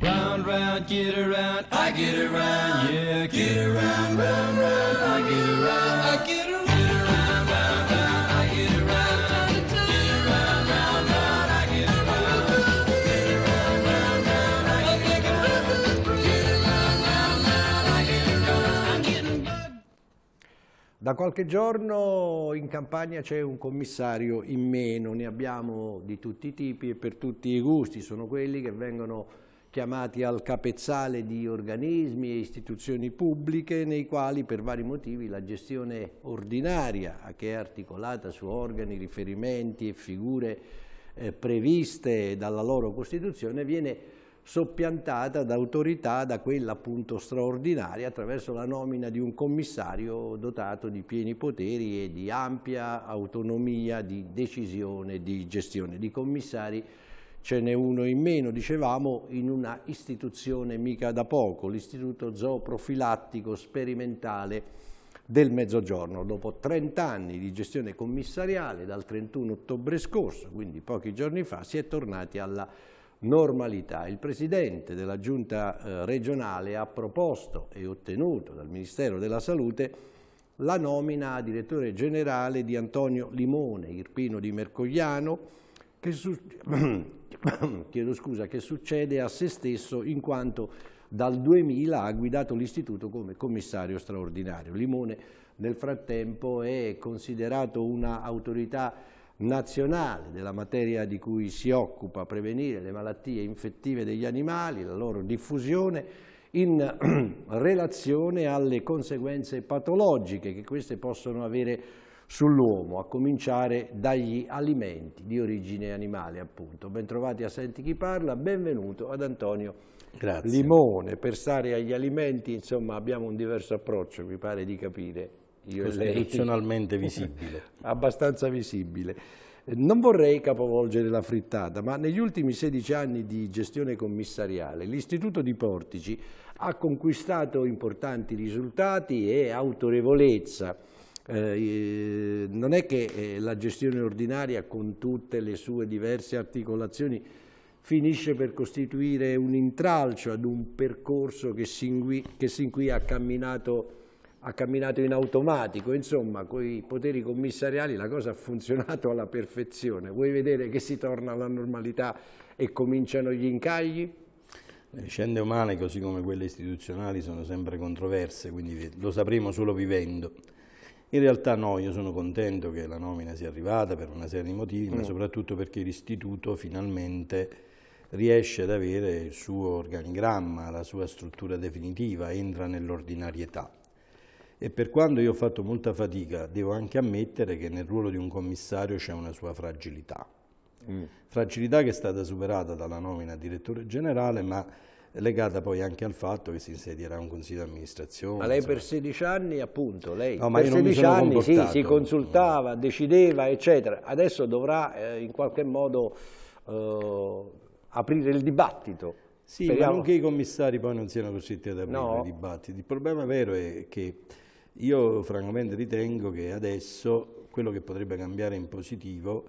Round, round, get around, I get around, yeah, get around, round, round, I get around, I get around. Da qualche giorno in Campania c'è un commissario in meno, ne abbiamo di tutti i tipi e per tutti i gusti, sono quelli che vengono chiamati al capezzale di organismi e istituzioni pubbliche nei quali per vari motivi la gestione ordinaria, che è articolata su organi, riferimenti e figure eh, previste dalla loro Costituzione, viene soppiantata da autorità da quella appunto straordinaria attraverso la nomina di un commissario dotato di pieni poteri e di ampia autonomia di decisione, di gestione, di commissari ce n'è uno in meno, dicevamo, in una istituzione mica da poco, l'Istituto Zooprofilattico Sperimentale del Mezzogiorno, dopo 30 anni di gestione commissariale, dal 31 ottobre scorso, quindi pochi giorni fa, si è tornati alla normalità. Il Presidente della Giunta eh, regionale ha proposto e ottenuto dal Ministero della Salute la nomina a direttore generale di Antonio Limone, Irpino di Mercogliano, che, chiedo scusa, che succede a se stesso in quanto dal 2000 ha guidato l'istituto come commissario straordinario. Limone nel frattempo è considerato un'autorità nazionale della materia di cui si occupa, prevenire le malattie infettive degli animali, la loro diffusione, in relazione alle conseguenze patologiche che queste possono avere sull'uomo, a cominciare dagli alimenti di origine animale, appunto. Bentrovati a Senti chi parla, benvenuto ad Antonio Grazie. Limone. Per stare agli alimenti, insomma, abbiamo un diverso approccio, mi pare di capire. Io Costituzionalmente visibile. Abbastanza visibile. Non vorrei capovolgere la frittata, ma negli ultimi 16 anni di gestione commissariale l'Istituto di Portici ha conquistato importanti risultati e autorevolezza eh, non è che eh, la gestione ordinaria con tutte le sue diverse articolazioni finisce per costituire un intralcio ad un percorso che sin qui, che sin qui ha, camminato, ha, camminato, in automatico. Insomma, con i poteri commissariali la cosa ha funzionato alla perfezione. Vuoi vedere che si torna alla normalità e cominciano gli incagli? Le vicende umane, così come quelle istituzionali, sono sempre controverse, quindi lo sapremo solo vivendo. In realtà no, io sono contento che la nomina sia arrivata per una serie di motivi, mm. ma soprattutto perché l'istituto finalmente riesce ad avere il suo organigramma, la sua struttura definitiva, entra nell'ordinarietà. E per quanto io ho fatto molta fatica, devo anche ammettere che nel ruolo di un commissario c'è una sua fragilità. Mm. Fragilità che è stata superata dalla nomina a direttore generale, ma legata poi anche al fatto che si insedierà un consiglio di amministrazione. Ma lei insomma. per 16 anni appunto, lei no, per 16 anni sì, si consultava, decideva eccetera, adesso dovrà eh, in qualche modo eh, aprire il dibattito. Sì, Speriamo. ma non che i commissari poi non siano costretti ad aprire no. i dibattiti. Il problema vero è che io francamente ritengo che adesso quello che potrebbe cambiare in positivo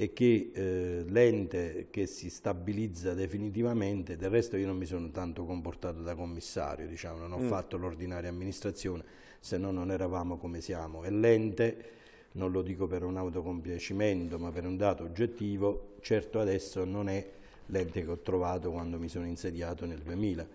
e che eh, l'ente che si stabilizza definitivamente, del resto io non mi sono tanto comportato da commissario, diciamo, non ho mm. fatto l'ordinaria amministrazione, se no non eravamo come siamo, e l'ente, non lo dico per un autocompiacimento, ma per un dato oggettivo, certo adesso non è l'ente che ho trovato quando mi sono insediato nel 2000,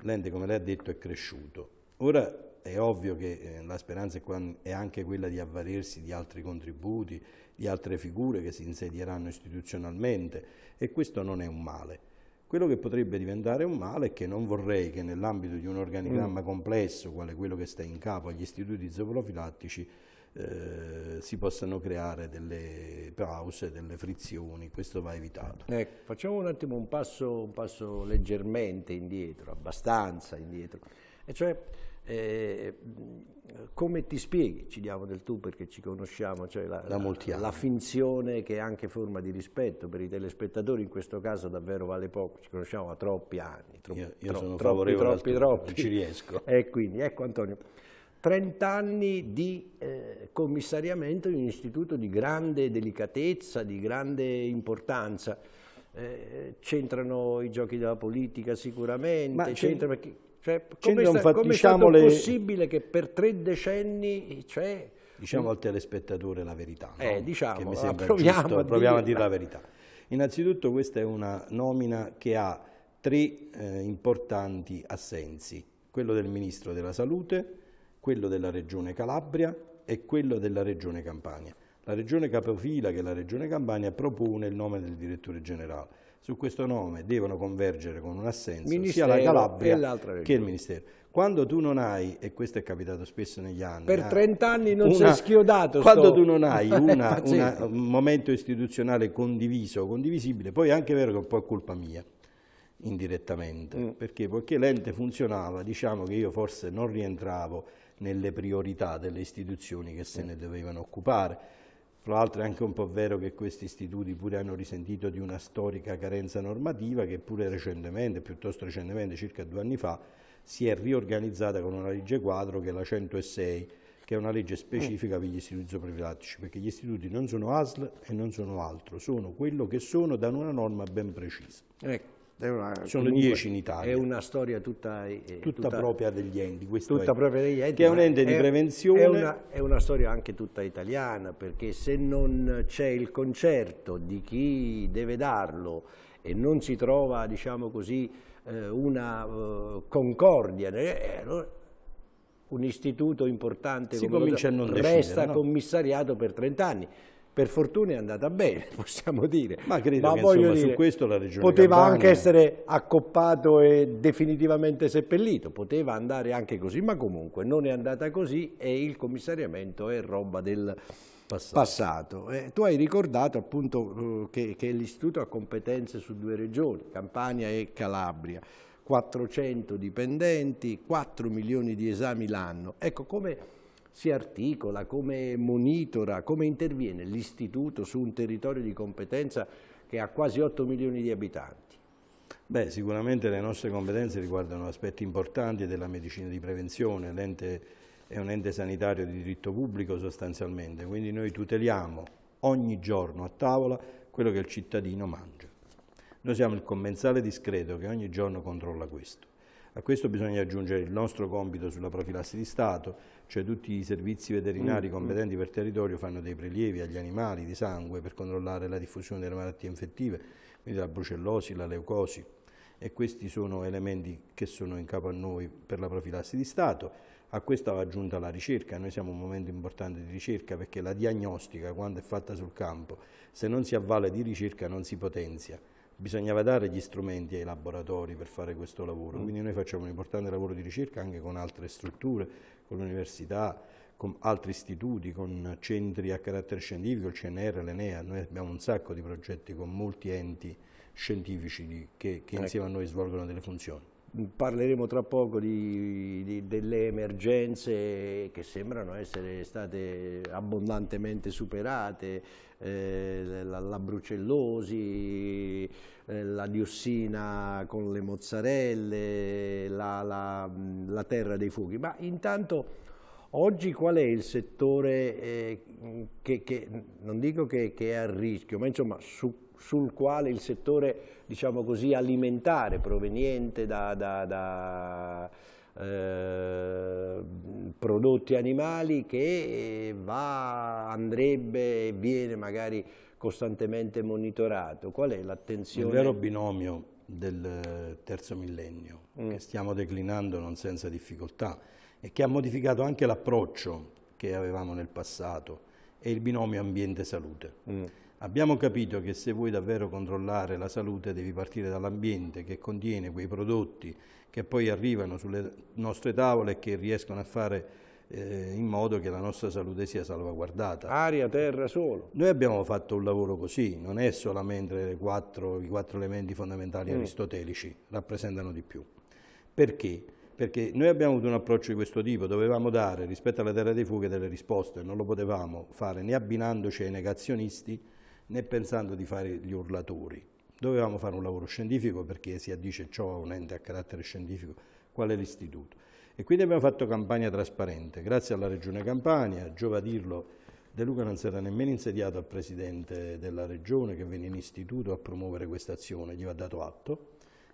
l'ente come lei ha detto è cresciuto. Ora è ovvio che eh, la speranza è anche quella di avvalersi di altri contributi, di altre figure che si insedieranno istituzionalmente e questo non è un male. Quello che potrebbe diventare un male è che non vorrei che nell'ambito di un organigramma mm. complesso, quale quello che sta in capo agli istituti zooprofilattici, eh, si possano creare delle pause, delle frizioni, questo va evitato. Ecco, facciamo un attimo un passo, un passo leggermente indietro, abbastanza indietro, e cioè eh, come ti spieghi? Ci diamo del tu perché ci conosciamo, cioè la, la, la, finzione che è anche forma di rispetto per i telespettatori, in questo caso davvero vale poco, ci conosciamo da troppi anni, troppi, io, io troppi, troppi, troppi, troppi, non ci riesco. E quindi, ecco Antonio, 30 anni di eh, commissariamento di un istituto di grande delicatezza, di grande importanza, eh, c'entrano i giochi della politica sicuramente, c'entra perché cioè, come, sta, fa, come diciamo è le... possibile che per tre decenni... Cioè, diciamo mm? al telespettatore la verità, eh, diciamo, che mi ah, proviamo, giusto, a proviamo a dire la verità. Innanzitutto questa è una nomina che ha tre eh, importanti assensi, quello del Ministro della Salute, quello della Regione Calabria e quello della Regione Campania. La Regione Capofila, che è la Regione Campania, propone il nome del Direttore Generale su questo nome devono convergere con un assenso Ministero sia la Calabria che il Ministero. Quando tu non hai, e questo è capitato spesso negli anni, per 30 eh, anni non si è schiodato. Quando sto... tu non hai una, una, un momento istituzionale condiviso, condivisibile, poi è anche vero che è un po' colpa mia, indirettamente, mm. perché poiché l'ente funzionava, diciamo che io forse non rientravo nelle priorità delle istituzioni che se mm. ne dovevano occupare fra l'altro è anche un po' vero che questi istituti pure hanno risentito di una storica carenza normativa che pure recentemente, piuttosto recentemente, circa due anni fa, si è riorganizzata con una legge quadro che è la 106, che è una legge specifica per gli istituti zooprofilattici, perché gli istituti non sono ASL e non sono altro, sono quello che sono da una norma ben precisa. Ecco. Una, Sono 10 in Italia. È una storia tutta, eh, tutta, tutta propria degli enti. Tutta è, propria degli enti. Che è un ente di è, prevenzione. È una, è una, storia anche tutta italiana, perché se non c'è il concerto di chi deve darlo e non si trova, diciamo così, eh, una eh, concordia, eh, allora un istituto importante si come comincia a non resta decide, no? commissariato per 30 anni per fortuna è andata bene, possiamo dire. Ma credo Ma che insomma, dire, su questo la Regione Poteva Campania... anche essere accoppato e definitivamente seppellito, poteva andare anche così, ma comunque non è andata così e il commissariamento è roba del passato. passato. Eh, tu hai ricordato appunto eh, che, che l'Istituto ha competenze su due regioni, Campania e Calabria, 400 dipendenti, 4 milioni di esami l'anno. Ecco come si articola, come monitora, come interviene l'istituto su un territorio di competenza che ha quasi 8 milioni di abitanti? Beh, sicuramente le nostre competenze riguardano aspetti importanti della medicina di prevenzione, l'ente è un ente sanitario di diritto pubblico sostanzialmente, quindi noi tuteliamo ogni giorno a tavola quello che il cittadino mangia. Noi siamo il commensale discreto che ogni giorno controlla questo. A questo bisogna aggiungere il nostro compito sulla profilassi di Stato, cioè tutti i servizi veterinari mm, mm. competenti per territorio fanno dei prelievi agli animali di sangue per controllare la diffusione delle malattie infettive, quindi la brucellosi, la leucosi. E questi sono elementi che sono in capo a noi per la profilassi di Stato. A questo va aggiunta la ricerca, noi siamo un momento importante di ricerca perché la diagnostica, quando è fatta sul campo, se non si avvale di ricerca non si potenzia bisognava dare gli strumenti ai laboratori per fare questo lavoro, mm. quindi noi facciamo un importante lavoro di ricerca anche con altre strutture, con l'università, con altri istituti, con centri a carattere scientifico, il CNR, l'ENEA, noi abbiamo un sacco di progetti con molti enti scientifici che, che ecco. insieme a noi svolgono delle funzioni. Parleremo tra poco di, di, delle emergenze che sembrano essere state abbondantemente superate, eh, la, la, brucellosi, eh, la diossina con le mozzarelle, la, la, la, terra dei fuochi. Ma intanto oggi qual è il settore eh, che, che, non dico che, che è a rischio, ma insomma su sul quale il settore diciamo così, alimentare proveniente da, da, da eh, prodotti animali che va, andrebbe e viene magari costantemente monitorato. Qual è l'attenzione? Il vero binomio del terzo millennio mm. che stiamo declinando non senza difficoltà e che ha modificato anche l'approccio che avevamo nel passato è il binomio ambiente-salute. Mm. Abbiamo capito che se vuoi davvero controllare la salute devi partire dall'ambiente che contiene quei prodotti che poi arrivano sulle nostre tavole e che riescono a fare eh, in modo che la nostra salute sia salvaguardata. Aria, terra, solo. Noi abbiamo fatto un lavoro così, non è solamente quattro, i quattro elementi fondamentali mm. aristotelici, rappresentano di più. Perché? Perché noi abbiamo avuto un approccio di questo tipo, dovevamo dare rispetto alla terra dei fuochi delle risposte, non lo potevamo fare né abbinandoci ai negazionisti né pensando di fare gli urlatori. Dovevamo fare un lavoro scientifico perché si addice ciò a un ente a carattere scientifico, qual è l'istituto. E quindi abbiamo fatto campagna trasparente, grazie alla Regione Campania, giova a dirlo, De Luca non si era nemmeno insediato al Presidente della Regione che venne in istituto a promuovere questa azione, gli va dato atto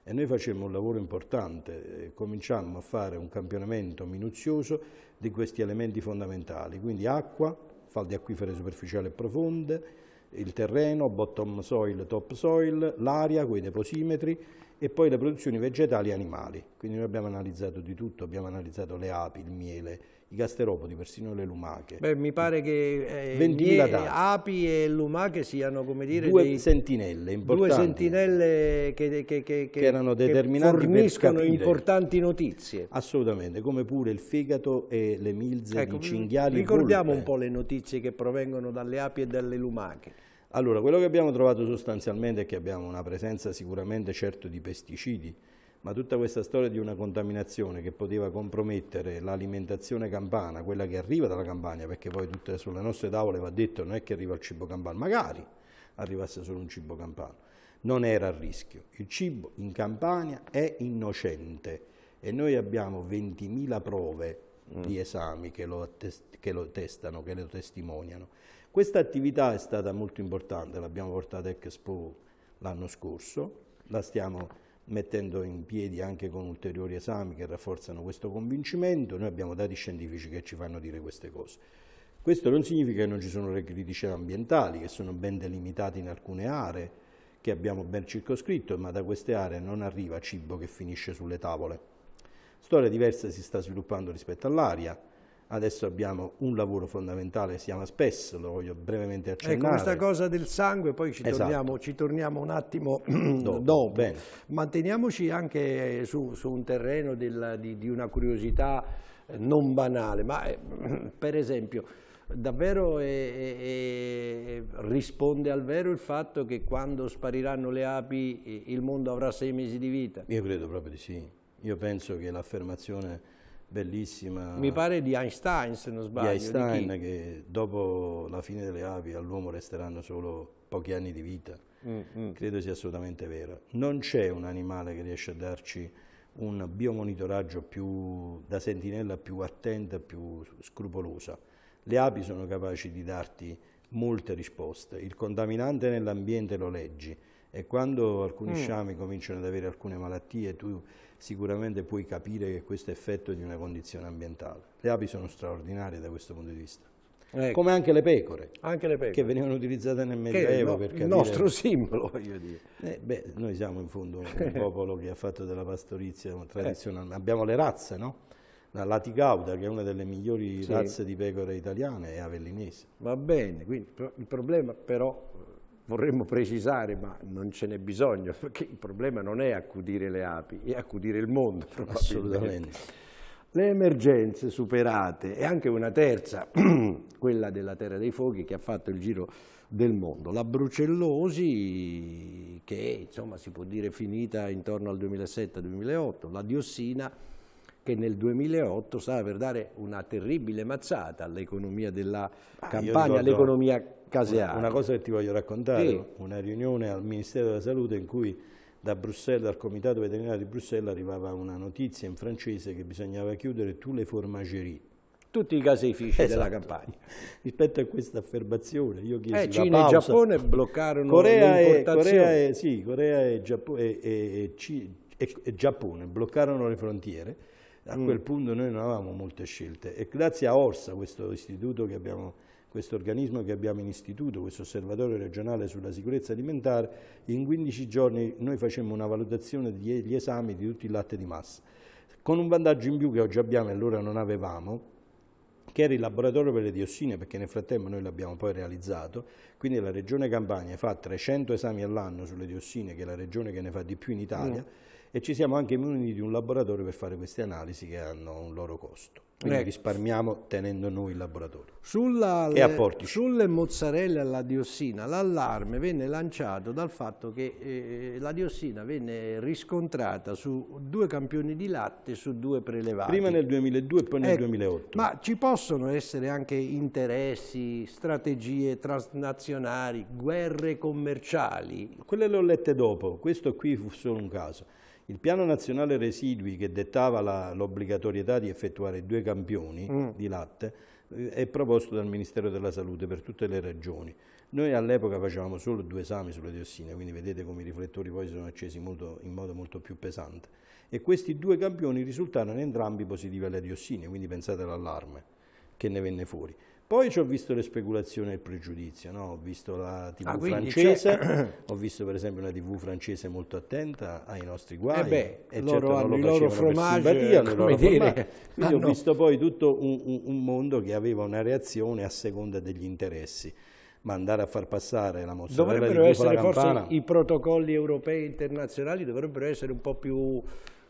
e noi facemmo un lavoro importante, eh, cominciammo a fare un campionamento minuzioso di questi elementi fondamentali, quindi acqua, falde acquifere superficiali e profonde, il terreno, bottom soil, top soil, l'aria quei deposimetri e poi le produzioni vegetali e animali. Quindi noi abbiamo analizzato di tutto, abbiamo analizzato le api, il miele, i gasteropodi, persino le lumache. Beh, mi pare che eh, mie, api e lumache siano, come dire, due dei, sentinelle importanti. Due sentinelle che, che, che, che erano determinanti forniscono importanti notizie. Assolutamente, come pure il fegato e le milze ecco, di cinghiali. Ricordiamo un po' le notizie che provengono dalle api e dalle lumache. Allora, quello che abbiamo trovato sostanzialmente è che abbiamo una presenza sicuramente certo di pesticidi, ma tutta questa storia di una contaminazione che poteva compromettere l'alimentazione campana, quella che arriva dalla campagna, perché poi tutte sulle nostre tavole va detto non è che arriva il cibo campano, magari arrivasse solo un cibo campano, non era a rischio. Il cibo in Campania è innocente e noi abbiamo 20.000 prove mm. di esami che lo, che lo testano, che lo testimoniano. Questa attività è stata molto importante, l'abbiamo portata a Expo l'anno scorso, la stiamo mettendo in piedi anche con ulteriori esami che rafforzano questo convincimento, noi abbiamo dati scientifici che ci fanno dire queste cose. Questo non significa che non ci sono le criticità ambientali, che sono ben delimitate in alcune aree, che abbiamo ben circoscritto, ma da queste aree non arriva cibo che finisce sulle tavole. Storia diversa si sta sviluppando rispetto all'aria, Adesso abbiamo un lavoro fondamentale che si chiama SPES, lo voglio brevemente accennare. Ecco, questa cosa del sangue, poi ci, esatto. torniamo, ci torniamo, un attimo dopo. dopo. Manteniamoci anche su, su un terreno del, di, di, una curiosità eh, non banale, ma eh, per esempio davvero è, è, è, risponde al vero il fatto che quando spariranno le api il mondo avrà sei mesi di vita? Io credo proprio di sì. Io penso che l'affermazione bellissima. Mi pare di Einstein, se non sbaglio. Di Einstein, di che dopo la fine delle api all'uomo resteranno solo pochi anni di vita. Mm -hmm. Credo sia assolutamente vero. Non c'è un animale che riesce a darci un biomonitoraggio più, da sentinella più attenta, più scrupolosa. Le api sono capaci di darti molte risposte. Il contaminante nell'ambiente lo leggi e quando alcuni mm. sciami cominciano ad avere alcune malattie, tu sicuramente puoi capire che questo è effetto di una condizione ambientale. Le api sono straordinarie da questo punto di vista. Ecco. Come anche le, pecore, anche le pecore, che venivano utilizzate nel Medioevo no, per Il nostro simbolo, voglio dire. Eh, beh, noi siamo in fondo un popolo che ha fatto della pastorizia eh. tradizionale. Eh. Abbiamo le razze, no? La Laticauda, che è una delle migliori sì. razze di pecore italiane, è avellinese. Va bene, quindi il problema però vorremmo precisare, ma non ce n'è bisogno, perché il problema non è accudire le api, è accudire il mondo Assolutamente. Le emergenze superate e anche una terza, quella della Terra dei Fuochi, che ha fatto il giro del mondo. La brucellosi, che insomma si può dire finita intorno al 2007-2008, la diossina, che nel 2008 stava per dare una terribile mazzata all'economia della ah, campagna, all'economia casearia. Una, cosa che ti voglio raccontare, sì. una riunione al Ministero della Salute in cui da Bruxelles, dal Comitato Veterinario di Bruxelles arrivava una notizia in francese che bisognava chiudere tutte le formagerie tutti i caseifici esatto. della campagna. Rispetto a questa affermazione, io chiesi eh, Cina pausa. e Giappone bloccarono Corea le Corea e, sì, Corea e, Giappone, e, e, e Giappone bloccarono le frontiere a mm. quel punto noi non avevamo molte scelte e grazie a Orsa, questo, che abbiamo, questo organismo che abbiamo in istituto, questo osservatorio regionale sulla sicurezza alimentare, in 15 giorni noi facemmo una valutazione degli esami di tutto il latte di massa, con un vantaggio in più che oggi abbiamo e allora non avevamo, che era il laboratorio per le diossine, perché nel frattempo noi l'abbiamo poi realizzato, quindi la Regione Campania fa 300 esami all'anno sulle diossine, che è la regione che ne fa di più in Italia, mm e ci siamo anche muniti di un laboratorio per fare queste analisi che hanno un loro costo. Quindi ecco. risparmiamo tenendo noi il laboratorio. Sulla, le, sulle mozzarelle alla diossina, l'allarme venne lanciato dal fatto che eh, la diossina venne riscontrata su due campioni di latte su due prelevati. Prima nel 2002 e poi nel ecco. 2008. Ma ci possono essere anche interessi, strategie transnazionali, guerre commerciali? Quelle le ho lette dopo, questo qui fu solo un caso. Il piano nazionale residui che dettava l'obbligatorietà di effettuare due campioni mm. di latte eh, è proposto dal Ministero della Salute per tutte le regioni. Noi all'epoca facevamo solo due esami sulle diossine, quindi vedete come i riflettori poi si sono accesi molto, in modo molto più pesante. E questi due campioni risultarono entrambi positivi alle diossine, quindi pensate all'allarme che ne venne fuori. Poi ci ho visto le speculazioni e il pregiudizio, no? ho visto la TV ah, francese, ho visto per esempio una TV francese molto attenta ai nostri eh guai. Eh beh, e loro certo hanno non lo loro fromage, simbatia, come loro dire. Ah, quindi ah, ho no. visto poi tutto un, un, un mondo che aveva una reazione a seconda degli interessi ma andare a far passare la mozzarella dovrebbero di essere forse i protocolli europei e internazionali dovrebbero essere un po' più,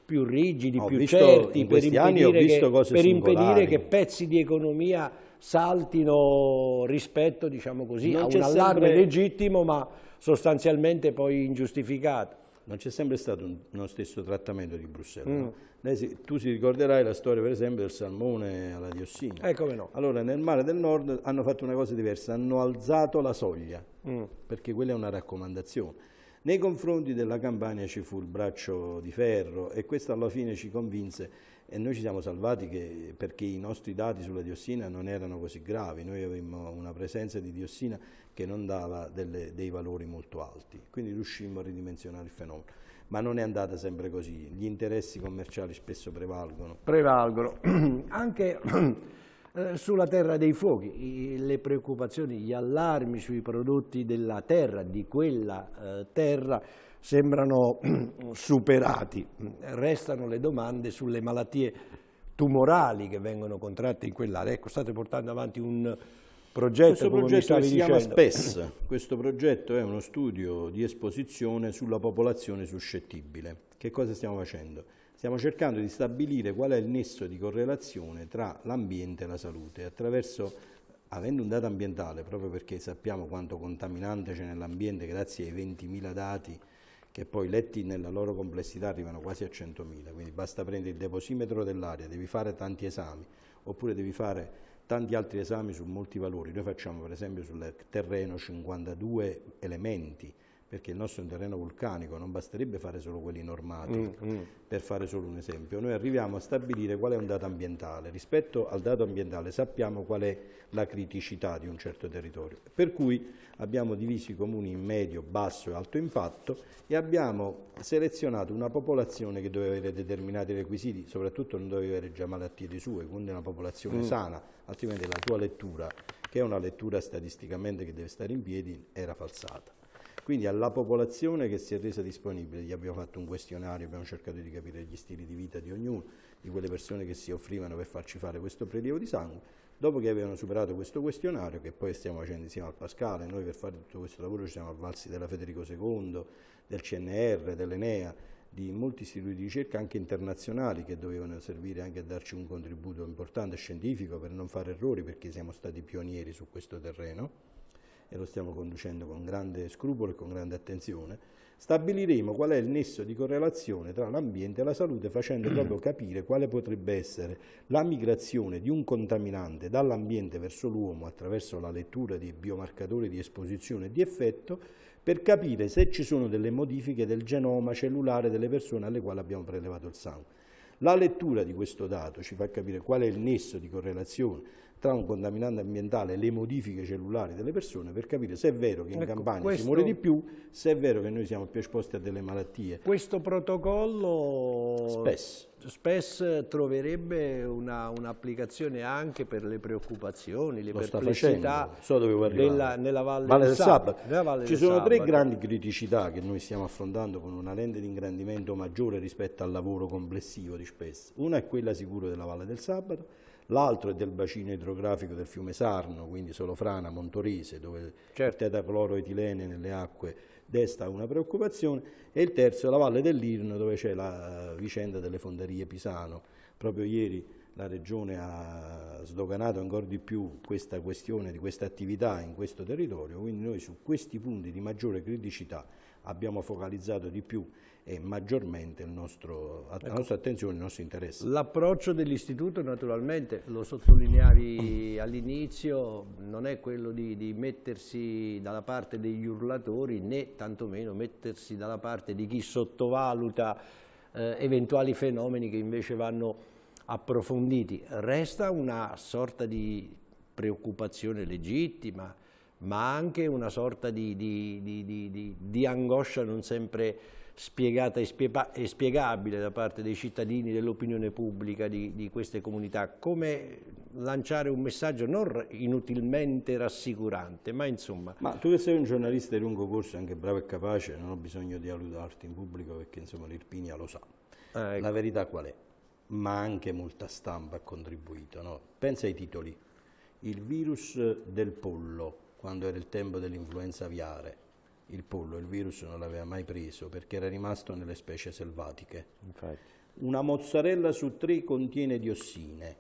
più rigidi, ho più certi per, impedire che, per impedire che pezzi di economia saltino rispetto diciamo così, non a un allarme sempre... legittimo ma sostanzialmente poi ingiustificato. Non c'è sempre stato uno stesso trattamento di Bruxelles. Mm. No? Lei, tu si ricorderai la storia per esempio del salmone alla diossina. Eh come no. Allora nel mare del nord hanno fatto una cosa diversa, hanno alzato la soglia, mm. perché quella è una raccomandazione. Nei confronti della Campania ci fu il braccio di ferro e questo alla fine ci convinse e noi ci siamo salvati perché i nostri dati sulla diossina non erano così gravi, noi avevamo una presenza di diossina che non dava delle, dei valori molto alti, quindi riuscimmo a ridimensionare il fenomeno. Ma non è andata sempre così, gli interessi commerciali spesso prevalgono. Prevalgono, anche eh, sulla terra dei fuochi, le preoccupazioni, gli allarmi sui prodotti della terra, di quella eh, terra, sembrano superati. Restano le domande sulle malattie tumorali che vengono contratte in quell'area. Ecco, state portando avanti un progetto, questo progetto si chiama SPES. Questo progetto è uno studio di esposizione sulla popolazione suscettibile. Che cosa stiamo facendo? Stiamo cercando di stabilire qual è il nesso di correlazione tra l'ambiente e la salute attraverso avendo un dato ambientale, proprio perché sappiamo quanto contaminante c'è nell'ambiente grazie ai 20.000 dati che poi letti nella loro complessità arrivano quasi a 100.000, quindi basta prendere il deposimetro dell'aria, devi fare tanti esami, oppure devi fare tanti altri esami su molti valori. Noi facciamo per esempio sul terreno 52 elementi, perché il nostro è un terreno vulcanico, non basterebbe fare solo quelli normati, mm, ecco, mm. per fare solo un esempio. Noi arriviamo a stabilire qual è un dato ambientale. Rispetto al dato ambientale sappiamo qual è la criticità di un certo territorio. Per cui abbiamo diviso i comuni in medio, basso e alto impatto e abbiamo selezionato una popolazione che doveva avere determinati requisiti, soprattutto non doveva avere già malattie di sue, quindi una popolazione mm. sana, altrimenti la tua lettura, che è una lettura statisticamente che deve stare in piedi, era falsata. Quindi alla popolazione che si è resa disponibile, gli abbiamo fatto un questionario, abbiamo cercato di capire gli stili di vita di ognuno, di quelle persone che si offrivano per farci fare questo prelievo di sangue. Dopo che avevano superato questo questionario, che poi stiamo facendo insieme al Pascale, noi per fare tutto questo lavoro ci siamo avvalsi della Federico II, del CNR, dell'Enea, di molti istituti di ricerca anche internazionali che dovevano servire anche a darci un contributo importante scientifico per non fare errori perché siamo stati pionieri su questo terreno e lo stiamo conducendo con grande scrupolo e con grande attenzione, stabiliremo qual è il nesso di correlazione tra l'ambiente e la salute facendo proprio capire quale potrebbe essere la migrazione di un contaminante dall'ambiente verso l'uomo attraverso la lettura di biomarcatori di esposizione e di effetto per capire se ci sono delle modifiche del genoma cellulare delle persone alle quali abbiamo prelevato il sangue. La lettura di questo dato ci fa capire qual è il nesso di correlazione tra un contaminante ambientale e le modifiche cellulari delle persone per capire se è vero che in ecco, Campania questo... si muore di più, se è vero che noi siamo più esposti a delle malattie. Questo protocollo spesso troverebbe un'applicazione una anche per le preoccupazioni, le Lo perplessità so nella, nella, Valle, Valle del, del Sabato. Sabato. Ci sono Sabato. tre grandi criticità che noi stiamo affrontando con una lente di ingrandimento maggiore rispetto al lavoro complessivo di Spes. Una è quella sicura della Valle del Sabato, l'altro è del bacino idrografico del fiume Sarno, quindi Solofrana, Montorise, dove certo. il tetacloroetilene nelle acque desta una preoccupazione, e il terzo è la Valle dell'Irno, dove c'è la vicenda delle fonderie Pisano. Proprio ieri la Regione ha sdoganato ancora di più questa questione di questa attività in questo territorio, quindi noi su questi punti di maggiore criticità abbiamo focalizzato di più e maggiormente nostro, ecco. la nostra attenzione e il nostro interesse. L'approccio dell'istituto naturalmente, lo sottolineavi all'inizio, non è quello di, di, mettersi dalla parte degli urlatori né tantomeno mettersi dalla parte di chi sottovaluta eh, eventuali fenomeni che invece vanno approfonditi. Resta una sorta di preoccupazione legittima, ma anche una sorta di, di, di, di angoscia non sempre spiegata e spiegabile da parte dei cittadini, dell'opinione pubblica di, di, queste comunità, come lanciare un messaggio non inutilmente rassicurante, ma insomma... Ma tu che sei un giornalista di lungo corso, anche bravo e capace, non ho bisogno di alludarti in pubblico perché insomma l'Irpinia lo sa. Ah, ecco. La verità qual è? ma anche molta stampa ha contribuito. No? Pensa ai titoli. Il virus del pollo, quando era il tempo dell'influenza aviare. Il pollo, il virus non l'aveva mai preso perché era rimasto nelle specie selvatiche. Infatti. Una mozzarella su tre contiene diossine.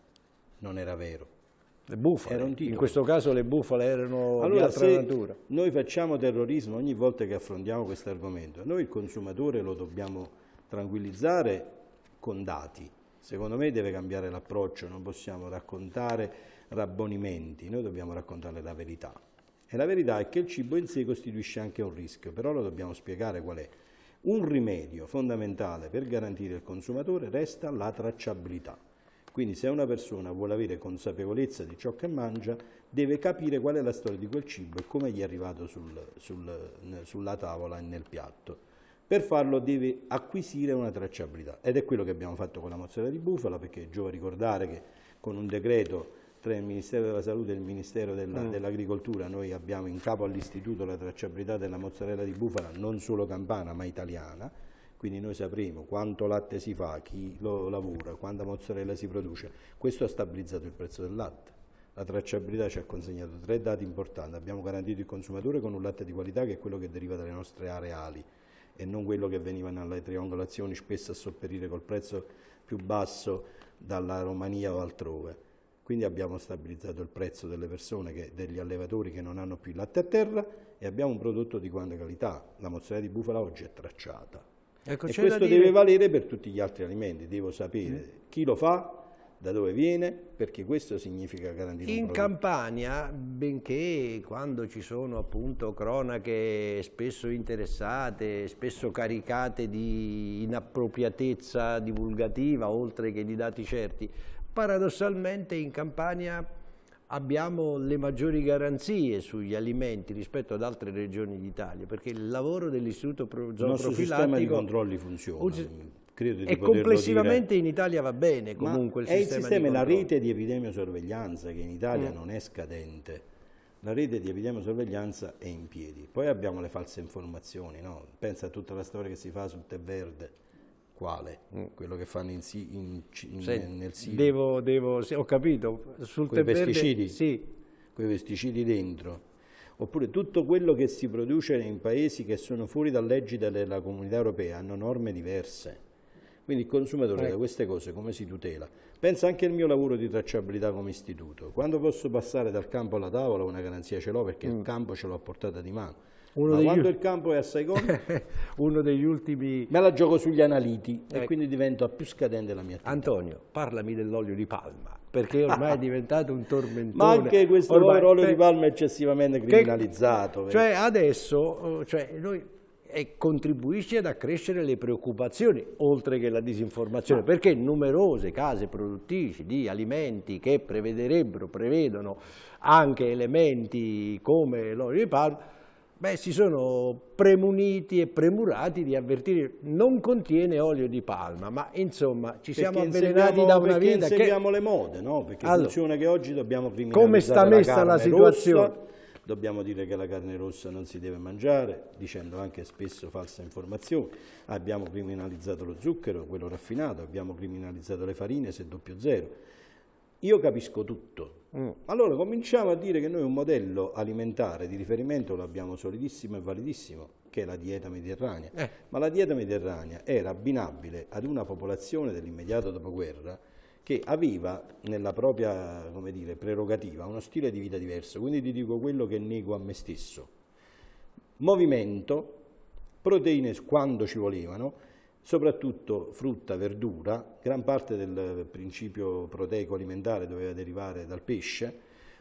Non era vero. Le bufale, in questo caso le bufale erano allora, di altra natura. Noi facciamo terrorismo ogni volta che affrontiamo questo argomento. Noi il consumatore lo dobbiamo tranquillizzare con dati Secondo me deve cambiare l'approccio, non possiamo raccontare rabbonimenti, noi dobbiamo raccontare la verità. E la verità è che il cibo in sé costituisce anche un rischio, però lo dobbiamo spiegare qual è. Un rimedio fondamentale per garantire il consumatore resta la tracciabilità. Quindi se una persona vuole avere consapevolezza di ciò che mangia, deve capire qual è la storia di quel cibo e come gli è arrivato sul, sul, sulla tavola e nel piatto. Per farlo deve acquisire una tracciabilità ed è quello che abbiamo fatto con la mozzarella di bufala perché giova ricordare che con un decreto tra il Ministero della Salute e il Ministero mm. dell'Agricoltura dell noi abbiamo in capo all'istituto la tracciabilità della mozzarella di bufala non solo campana ma italiana quindi noi sapremo quanto latte si fa, chi lo lavora, quanta mozzarella si produce. Questo ha stabilizzato il prezzo del latte. La tracciabilità ci ha consegnato tre dati importanti. Abbiamo garantito il consumatore con un latte di qualità che è quello che deriva dalle nostre areali e non quello che veniva nelle triangolazioni spesso a sopperire col prezzo più basso dalla Romania o altrove. Quindi abbiamo stabilizzato il prezzo delle persone, che, degli allevatori che non hanno più il latte a terra e abbiamo un prodotto di grande qualità. La mozzarella di bufala oggi è tracciata. Ecco, e questo deve valere per tutti gli altri alimenti, devo sapere mm. chi lo fa, da dove viene, perché questo significa garantire In Campania, benché quando ci sono appunto cronache spesso interessate, spesso caricate di inappropriatezza divulgativa, oltre che di dati certi, paradossalmente in Campania abbiamo le maggiori garanzie sugli alimenti rispetto ad altre regioni d'Italia, perché il lavoro dell'istituto zooprofilattico... Il nostro sistema di controlli funziona. Credo e complessivamente dire. in Italia va bene comunque Ma il sistema. È il sistema, la rete di epidemiosorveglianza che in Italia mm. non è scadente. La rete di epidemiosorveglianza è in piedi. Poi abbiamo le false informazioni, no? pensa a tutta la storia che si fa sul tè verde quale? Mm. Quello che fanno in, in, in, sì, nel sito. Devo, devo, sì, ho capito. Sul Quei pesticidi? Verde, sì. Quei pesticidi dentro. Oppure tutto quello che si produce in paesi che sono fuori da leggi della Comunità Europea hanno norme diverse. Quindi il consumatore ecco. da queste cose come si tutela? Pensa anche al mio lavoro di tracciabilità come istituto. Quando posso passare dal campo alla tavola una garanzia ce l'ho perché mm. il campo ce l'ho a portata di mano. Uno Ma quando il campo è assai corto, uno degli ultimi. Me la gioco sugli analiti ecco. e quindi diventa più scadente la mia attività. Antonio, parlami dell'olio di palma perché ormai è diventato un tormentone. Ma anche questo ormai... olio di eh, palma è eccessivamente criminalizzato. Che... Cioè adesso oh, cioè noi e contribuisce ad accrescere le preoccupazioni, oltre che la disinformazione, perché numerose case produttrici di alimenti che prevederebbero, prevedono anche elementi come l'olio di palma, beh, si sono premuniti e premurati di avvertire non contiene olio di palma, ma insomma ci siamo perché avvelenati da una vita che... seguiamo le mode, no? Perché allora, funziona che oggi dobbiamo criminalizzare Come sta messa la, la situazione? Rossa, dobbiamo dire che la carne rossa non si deve mangiare, dicendo anche spesso falsa informazione, abbiamo criminalizzato lo zucchero, quello raffinato, abbiamo criminalizzato le farine, se doppio zero. Io capisco tutto. Mm. Allora cominciamo a dire che noi un modello alimentare di riferimento lo abbiamo solidissimo e validissimo, che è la dieta mediterranea. Eh. Ma la dieta mediterranea era abbinabile ad una popolazione dell'immediato dopoguerra che aveva nella propria dire, prerogativa uno stile di vita diverso, quindi ti dico quello che nego a me stesso. Movimento, proteine quando ci volevano, soprattutto frutta, verdura, gran parte del principio proteico alimentare doveva derivare dal pesce,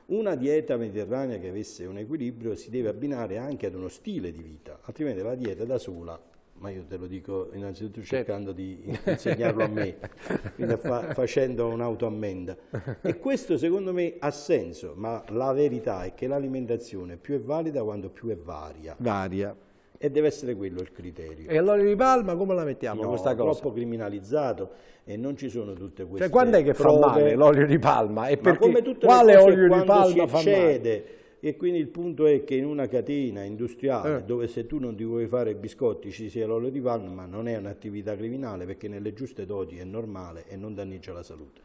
una dieta mediterranea che avesse un equilibrio si deve abbinare anche ad uno stile di vita, altrimenti la dieta da sola ma io te lo dico innanzitutto certo. cercando di insegnarlo a me, fa facendo un'autoammenda. E questo secondo me ha senso, ma la verità è che l'alimentazione più è valida quanto più è varia. Varia. E deve essere quello il criterio. E allora di Palma come la mettiamo no, questa cosa? troppo criminalizzato e non ci sono tutte queste cose. Cioè quando è che prove... fa male l'olio di Palma? E perché, quale olio di Palma fa male? E quindi il punto è che in una catena industriale eh. dove se tu non ti vuoi fare biscotti ci sia l'olio di palma non è un'attività criminale perché nelle giuste doti è normale e non danneggia la salute.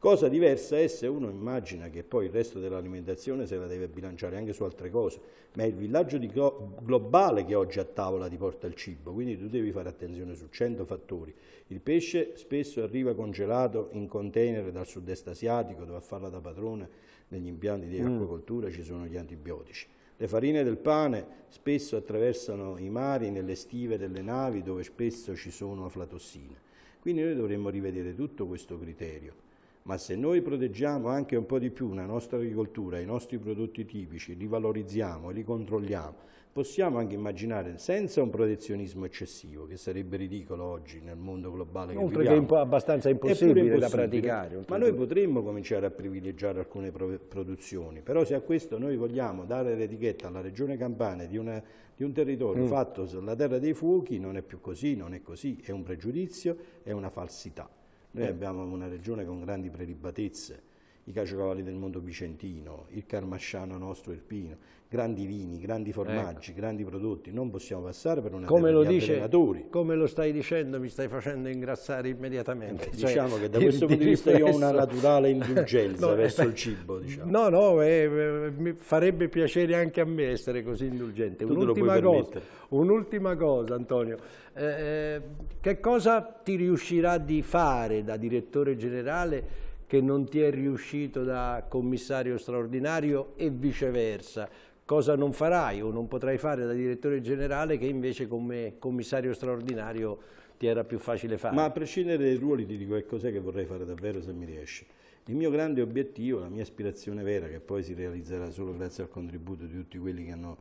Cosa diversa è se uno immagina che poi il resto dell'alimentazione se la deve bilanciare anche su altre cose, ma è il villaggio glo globale che oggi a tavola ti porta il cibo, quindi tu devi fare attenzione su 100 fattori. Il pesce spesso arriva congelato in container dal sud-est asiatico, dove a farla da padrone negli impianti di mm. acquacoltura mm. ci sono gli antibiotici. Le farine del pane spesso attraversano i mari nelle stive delle navi dove spesso ci sono aflatossine. Quindi noi dovremmo rivedere tutto questo criterio ma se noi proteggiamo anche un po' di più la nostra agricoltura, i nostri prodotti tipici, li valorizziamo, li controlliamo, possiamo anche immaginare senza un protezionismo eccessivo, che sarebbe ridicolo oggi nel mondo globale che Oltre viviamo. Oltre che è abbastanza impossibile, impossibile da praticare. Ma noi potremmo cominciare a privilegiare alcune produzioni, però se a questo noi vogliamo dare l'etichetta alla regione Campania di, una, di un territorio mm. fatto sulla terra dei fuochi, non è più così, non è così, è un pregiudizio, è una falsità. Noi eh. abbiamo una regione con grandi prelibatezze, i caciocavalli del mondo vicentino, il carmasciano nostro irpino, grandi vini, grandi ecco. formaggi, ecco. grandi prodotti, non possiamo passare per una come lo dice, Come lo stai dicendo mi stai facendo ingrassare immediatamente. cioè, diciamo che da questo punto di vista io ho una naturale indulgenza no, verso beh, il cibo. Diciamo. No, no, eh, eh, mi farebbe piacere anche a me essere così indulgente. Un'ultima cosa, un cosa, Antonio, eh, eh, che cosa ti riuscirà di fare da direttore generale che non ti è riuscito da commissario straordinario e viceversa. Cosa non farai o non potrai fare da direttore generale che invece come commissario straordinario ti era più facile fare? Ma a prescindere dai ruoli ti dico che cos'è che vorrei fare davvero se mi riesce. Il mio grande obiettivo, la mia aspirazione vera, che poi si realizzerà solo grazie al contributo di tutti quelli che hanno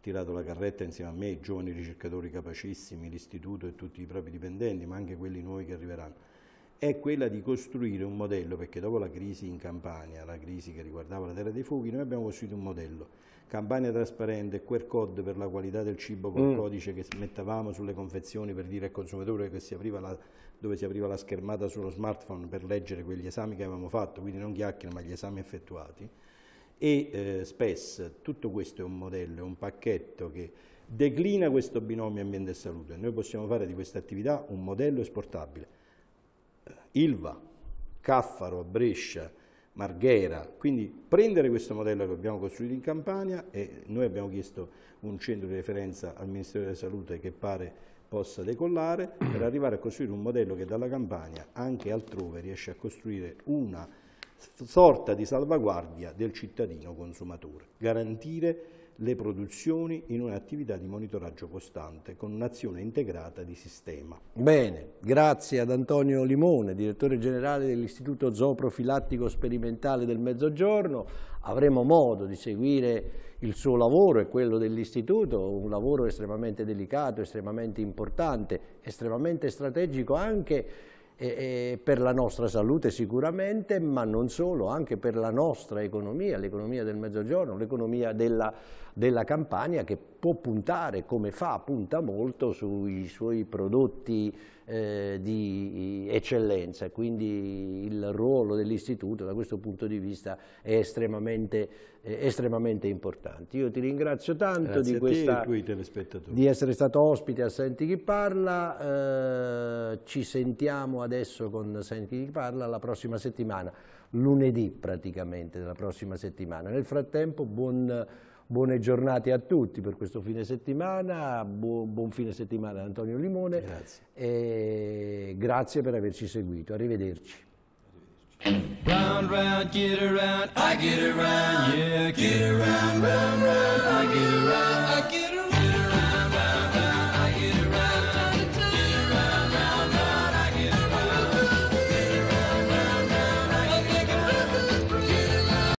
tirato la carretta insieme a me, i giovani ricercatori capacissimi, l'istituto e tutti i propri dipendenti, ma anche quelli nuovi che arriveranno è quella di costruire un modello, perché dopo la crisi in Campania, la crisi che riguardava la terra dei fuochi, noi abbiamo costruito un modello. Campania trasparente, QR code per la qualità del cibo col mm. codice che mettavamo sulle confezioni per dire al consumatore si la, dove si apriva la schermata sullo smartphone per leggere quegli esami che avevamo fatto, quindi non chiacchiere ma gli esami effettuati. E eh, spesso tutto questo è un modello, è un pacchetto che declina questo binomio ambiente e salute. Noi possiamo fare di questa attività un modello esportabile Ilva, Caffaro, Brescia, Marghera. Quindi prendere questo modello che abbiamo costruito in Campania e noi abbiamo chiesto un centro di referenza al Ministero della Salute che pare possa decollare per arrivare a costruire un modello che dalla Campania anche altrove riesce a costruire una sorta di salvaguardia del cittadino consumatore, garantire le produzioni in un'attività di monitoraggio costante con un'azione integrata di sistema. Bene, grazie ad Antonio Limone, direttore generale dell'Istituto Zooprofilattico Sperimentale del Mezzogiorno. Avremo modo di seguire il suo lavoro e quello dell'Istituto, un lavoro estremamente delicato, estremamente importante, estremamente strategico anche per la nostra salute sicuramente, ma non solo, anche per la nostra economia, l'economia del Mezzogiorno, l'economia della della Campania che può puntare, come fa, punta molto sui suoi prodotti eh, di eccellenza, quindi il ruolo dell'istituto da questo punto di vista è estremamente, eh, estremamente importante. Io ti ringrazio tanto di, questa, di, essere stato ospite a Senti Chi Parla, eh, ci sentiamo adesso con Senti Chi Parla la prossima settimana, lunedì praticamente della prossima settimana. Nel frattempo buon Buone giornate a tutti per questo fine settimana, buon, buon fine settimana Antonio Limone grazie. e grazie per averci seguito, arrivederci. Round, round, get around, I get around, yeah, get around, round, round, I get around, I get around.